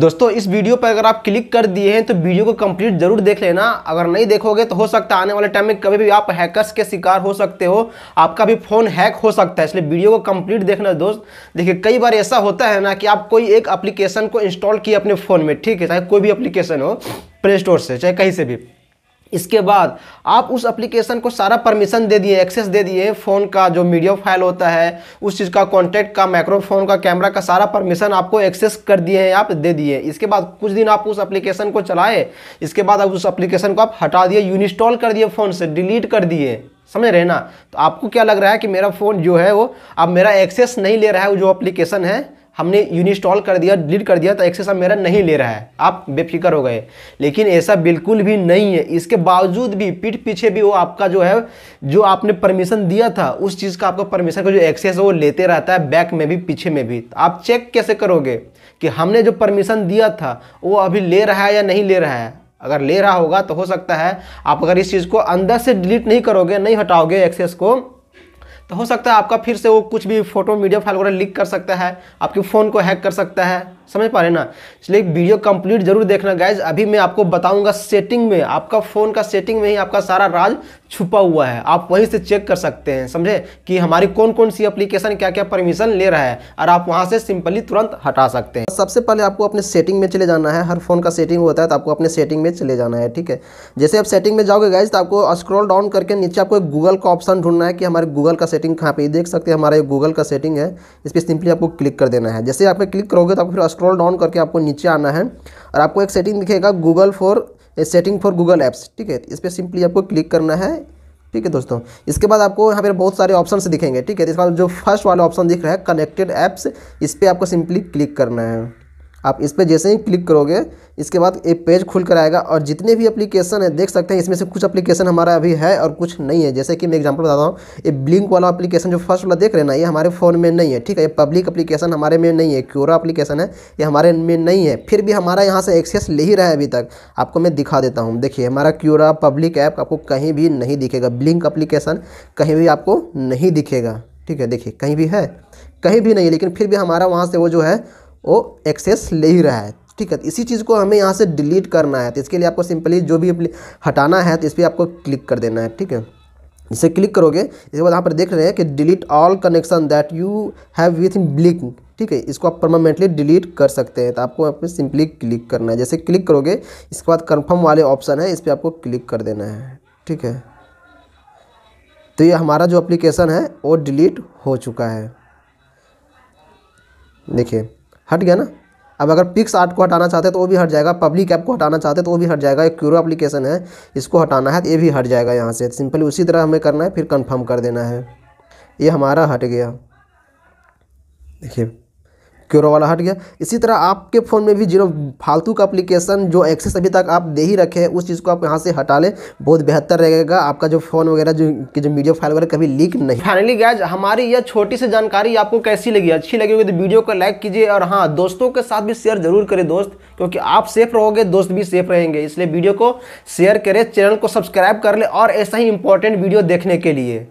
दोस्तों इस वीडियो पर अगर आप क्लिक कर दिए हैं तो वीडियो को कंप्लीट जरूर देख लेना अगर नहीं देखोगे तो हो सकता है आने वाले टाइम में कभी भी आप हैकर्स के शिकार हो सकते हो आपका भी फ़ोन हैक हो सकता है इसलिए वीडियो को कंप्लीट देखना दोस्त देखिए कई बार ऐसा होता है ना कि आप कोई एक अप्लीकेशन को इंस्टॉल किए अपने फ़ोन में ठीक है चाहे कोई भी अप्लीकेशन हो प्ले स्टोर से चाहे कहीं से भी इसके बाद आप उस एप्लीकेशन को सारा परमिशन दे दिए एक्सेस दे दिए फ़ोन का जो मीडियो फाइल होता है उस चीज़ का कॉन्टैक्ट का माइक्रोफोन का कैमरा का सारा परमिशन आपको एक्सेस कर दिए हैं आप दे दिए इसके बाद कुछ दिन आप उस एप्लीकेशन को चलाए इसके बाद आप उस एप्लीकेशन को आप हटा दिए यूनिस्टॉल कर दिए फ़ोन से डिलीट कर दिए समझ रहे ना तो आपको क्या लग रहा है कि मेरा फ़ोन जो है वो अब मेरा एक्सेस नहीं ले रहा है वो जो अप्लीकेशन है हमने यूनिस्टॉल कर दिया डिलीट कर दिया तो एक्सेस अब मेरा नहीं ले रहा है आप बेफिक्र हो गए लेकिन ऐसा बिल्कुल भी नहीं है इसके बावजूद भी पीठ पीछे भी वो आपका जो है जो आपने परमिशन दिया था उस चीज़ का आपका परमिशन का जो एक्सेस है वो लेते रहता है बैक में भी पीछे में भी तो आप चेक कैसे करोगे कि हमने जो परमिशन दिया था वो अभी ले रहा है या नहीं ले रहा है अगर ले रहा होगा तो हो सकता है आप अगर इस चीज़ को अंदर से डिलीट नहीं करोगे नहीं हटाओगे एक्सेस को तो हो सकता है आपका फिर से वो कुछ भी फोटो मीडिया फाइल वगैरह लीक कर सकता है आपके फ़ोन को हैक कर सकता है समझ पा रहे ना इसलिए वीडियो कंप्लीट जरूर देखना गाइज अभी मैं आपको बताऊंगा सेटिंग में आपका फ़ोन का सेटिंग में ही आपका सारा राज छुपा हुआ है आप वहीं से चेक कर सकते हैं समझे कि हमारी कौन कौन सी एप्लीकेशन क्या क्या परमिशन ले रहा है और आप वहां से सिंपली तुरंत हटा सकते हैं सबसे पहले आपको अपने सेटिंग में चले जाना है हर फोन का सेटिंग होता है तो आपको अपने सेटिंग में चले जाना है ठीक है जैसे आप सेटिंग में जाओगे गाइज तो आपको स्क्रॉल डाउन करके नीचे आपको गूगल का ऑप्शन ढूंढना है कि हमारे गूगल का सेटिंग कहाँ पर देख सकते हैं हमारा गूगल का सेटिंग है इस पर सिंपली आपको क्लिक कर देना है जैसे आप क्लिक करोगे तो आपको फिर स्क्रॉल डाउन करके आपको नीचे आना है और आपको एक सेटिंग दिखेगा Google for setting for Google apps ठीक है इस पर सिंपली आपको क्लिक करना है ठीक है दोस्तों इसके बाद आपको यहाँ पर बहुत सारे ऑप्शन दिखेंगे ठीक है इसके बाद जो फर्स्ट वाला ऑप्शन दिख रहा है कनेक्टेड ऐप्स इस पर आपको सिंपली क्लिक करना है आप इस पर जैसे ही क्लिक करोगे इसके बाद एक पेज खुल कर आएगा और जितने भी एप्लीकेशन है देख सकते हैं इसमें से कुछ एप्लीकेशन हमारा अभी है और कुछ नहीं है जैसे कि मैं एग्जांपल बताता हूँ ये ब्लिंक वाला एप्लीकेशन जो फर्स्ट वाला देख रहे हैं ना ये हमारे फ़ोन में नहीं है ठीक है ये पब्लिक अपलीकेशन हमारे में नहीं है क्योरा अपलीकेशन है ये हमारे में नहीं है फिर भी हमारा यहाँ से एक्सेस ले ही रहा है अभी तक आपको मैं दिखा देता हूँ देखिए हमारा क्योरा पब्लिक ऐप आपको कहीं भी नहीं दिखेगा ब्लिंक अप्लीकेशन कहीं भी आपको नहीं दिखेगा ठीक है देखिए कहीं भी है कहीं भी नहीं लेकिन फिर भी हमारा वहाँ से वो जो है वो एक्सेस ले ही रहा है ठीक है इसी चीज़ को हमें यहाँ से डिलीट करना है तो इसके लिए आपको सिंपली जो भी हटाना है तो इस पर आपको क्लिक कर देना है ठीक है इसे क्लिक करोगे इसके बाद यहाँ पर देख रहे हैं कि delete all connection that you have with in ब्लिक ठीक है इसको आप परमानेंटली डिलीट कर सकते हैं तो आपको यहाँ पर सिंपली क्लिक करना है जैसे क्लिक करोगे इसके बाद कन्फर्म वाले ऑप्शन है इस पर आपको क्लिक कर देना है ठीक है तो ये हमारा जो अप्लीकेशन है वो डिलीट हो चुका है देखिए हट गया ना अब अगर पिक्स आर्ट को हटाना चाहते हैं तो वो भी हट जाएगा पब्लिक ऐप को हटाना चाहते हैं तो वो भी हट जाएगा एक क्यूरो एप्लीकेशन है इसको हटाना है तो ये भी हट जाएगा यहाँ से सिंपली उसी तरह हमें करना है फिर कंफर्म कर देना है ये हमारा हट गया देखिए क्योरो वाला हट गया इसी तरह आपके फ़ोन में भी जीरो फालतू का अप्लीकेशन जो एक्सेस अभी तक आप दे ही रखे हैं उस चीज़ को आप यहाँ से हटा लें बहुत बेहतर रहेगा आपका जो फ़ोन वगैरह जो कि जो वीडियो फाइल वगैरह कभी लीक नहीं फाइनली गैज हमारी यह छोटी सी जानकारी आपको कैसी लगी अच्छी लगी होगी तो वीडियो को लाइक कीजिए और हाँ दोस्तों के साथ भी शेयर जरूर करें दोस्त क्योंकि आप सेफ रहोगे दोस्त भी सेफ रहेंगे इसलिए वीडियो को शेयर करें चैनल को सब्सक्राइब कर लें और ऐसा ही इंपॉर्टेंट वीडियो देखने के लिए